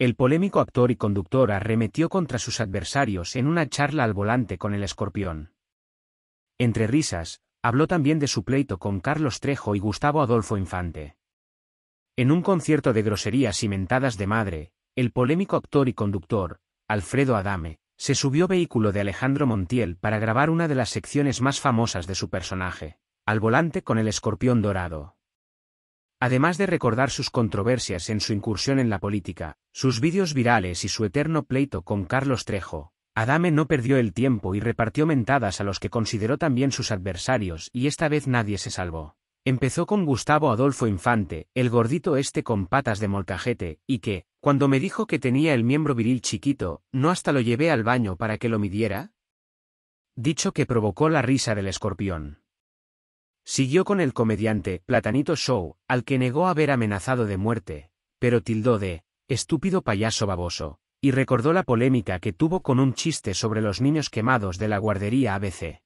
El polémico actor y conductor arremetió contra sus adversarios en una charla al volante con el escorpión. Entre risas, habló también de su pleito con Carlos Trejo y Gustavo Adolfo Infante. En un concierto de groserías y mentadas de madre, el polémico actor y conductor, Alfredo Adame, se subió vehículo de Alejandro Montiel para grabar una de las secciones más famosas de su personaje, al volante con el escorpión dorado. Además de recordar sus controversias en su incursión en la política, sus vídeos virales y su eterno pleito con Carlos Trejo, Adame no perdió el tiempo y repartió mentadas a los que consideró también sus adversarios y esta vez nadie se salvó. Empezó con Gustavo Adolfo Infante, el gordito este con patas de molcajete, y que, cuando me dijo que tenía el miembro viril chiquito, no hasta lo llevé al baño para que lo midiera. Dicho que provocó la risa del escorpión. Siguió con el comediante Platanito Show, al que negó haber amenazado de muerte, pero tildó de estúpido payaso baboso, y recordó la polémica que tuvo con un chiste sobre los niños quemados de la guardería ABC.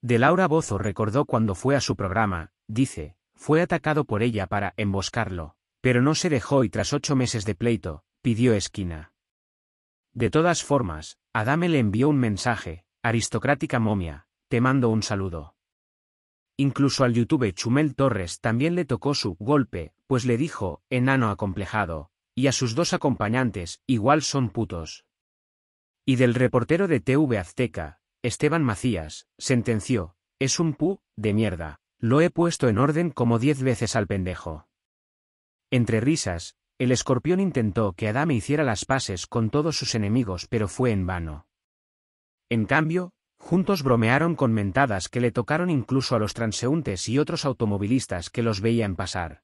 De Laura Bozo recordó cuando fue a su programa, dice, fue atacado por ella para emboscarlo, pero no se dejó y tras ocho meses de pleito, pidió esquina. De todas formas, Adame le envió un mensaje, aristocrática momia, te mando un saludo. Incluso al youtube Chumel Torres también le tocó su golpe, pues le dijo, enano acomplejado, y a sus dos acompañantes, igual son putos. Y del reportero de TV Azteca, Esteban Macías, sentenció, es un pu, de mierda, lo he puesto en orden como diez veces al pendejo. Entre risas, el escorpión intentó que Adame hiciera las paces con todos sus enemigos pero fue en vano. En cambio, Juntos bromearon con mentadas que le tocaron incluso a los transeúntes y otros automovilistas que los veían pasar.